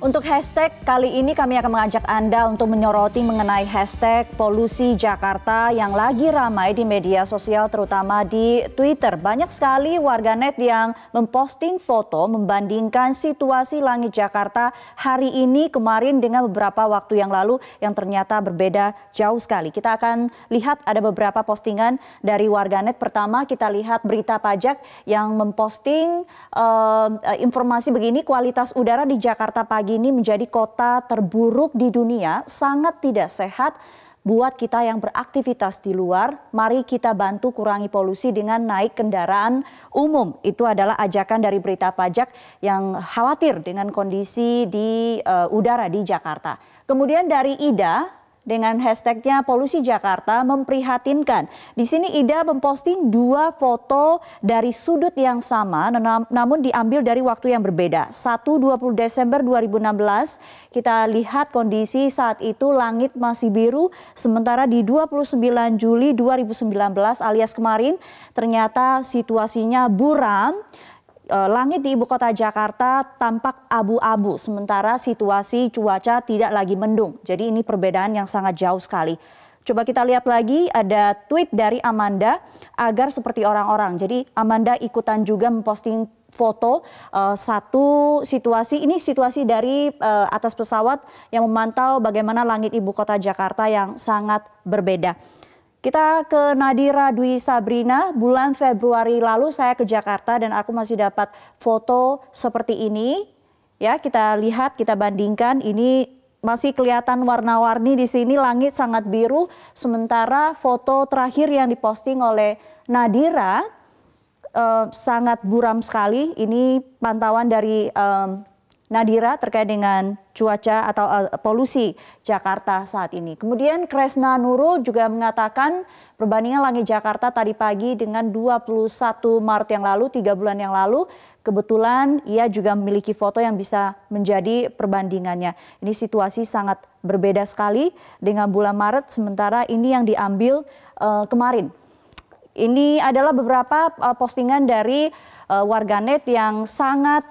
Untuk hashtag kali ini kami akan mengajak Anda untuk menyoroti mengenai hashtag polusi Jakarta yang lagi ramai di media sosial terutama di Twitter. Banyak sekali warganet yang memposting foto membandingkan situasi langit Jakarta hari ini kemarin dengan beberapa waktu yang lalu yang ternyata berbeda jauh sekali. Kita akan lihat ada beberapa postingan dari warganet. Pertama kita lihat berita pajak yang memposting uh, informasi begini kualitas udara di Jakarta pagi ini menjadi kota terburuk di dunia sangat tidak sehat buat kita yang beraktivitas di luar, mari kita bantu kurangi polusi dengan naik kendaraan umum. Itu adalah ajakan dari berita pajak yang khawatir dengan kondisi di uh, udara di Jakarta. Kemudian dari Ida, dengan hashtagnya Polusi Jakarta memprihatinkan. Di sini Ida memposting dua foto dari sudut yang sama namun diambil dari waktu yang berbeda. 1 20 Desember 2016 kita lihat kondisi saat itu langit masih biru sementara di 29 Juli 2019 alias kemarin ternyata situasinya buram. Eh, langit di ibu kota Jakarta tampak abu-abu, sementara situasi cuaca tidak lagi mendung. Jadi ini perbedaan yang sangat jauh sekali. Coba kita lihat lagi ada tweet dari Amanda agar seperti orang-orang. Jadi Amanda ikutan juga memposting foto uh, satu situasi ini situasi dari uh, atas pesawat yang memantau bagaimana langit ibu kota Jakarta yang sangat berbeda. Kita ke Nadira Dwi Sabrina, bulan Februari lalu saya ke Jakarta dan aku masih dapat foto seperti ini. Ya, kita lihat, kita bandingkan ini masih kelihatan warna-warni di sini langit sangat biru sementara foto terakhir yang diposting oleh Nadira eh, sangat buram sekali. Ini pantauan dari eh, Nadira terkait dengan cuaca atau uh, polusi Jakarta saat ini. Kemudian Kresna Nurul juga mengatakan perbandingan langit Jakarta tadi pagi dengan 21 Maret yang lalu, tiga bulan yang lalu, kebetulan ia juga memiliki foto yang bisa menjadi perbandingannya. Ini situasi sangat berbeda sekali dengan bulan Maret, sementara ini yang diambil uh, kemarin. Ini adalah beberapa uh, postingan dari uh, warganet yang sangat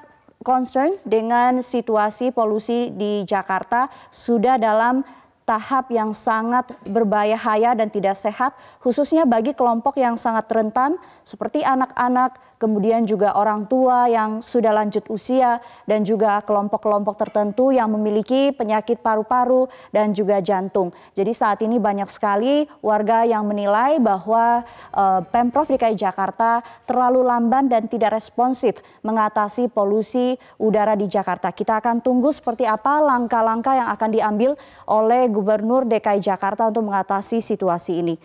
concern dengan situasi polusi di Jakarta sudah dalam tahap yang sangat berbahaya dan tidak sehat khususnya bagi kelompok yang sangat rentan seperti anak-anak, kemudian juga orang tua yang sudah lanjut usia dan juga kelompok-kelompok tertentu yang memiliki penyakit paru-paru dan juga jantung. Jadi saat ini banyak sekali warga yang menilai bahwa uh, Pemprov DKI Jakarta terlalu lamban dan tidak responsif mengatasi polusi udara di Jakarta. Kita akan tunggu seperti apa langkah-langkah yang akan diambil oleh Gubernur DKI Jakarta untuk mengatasi situasi ini.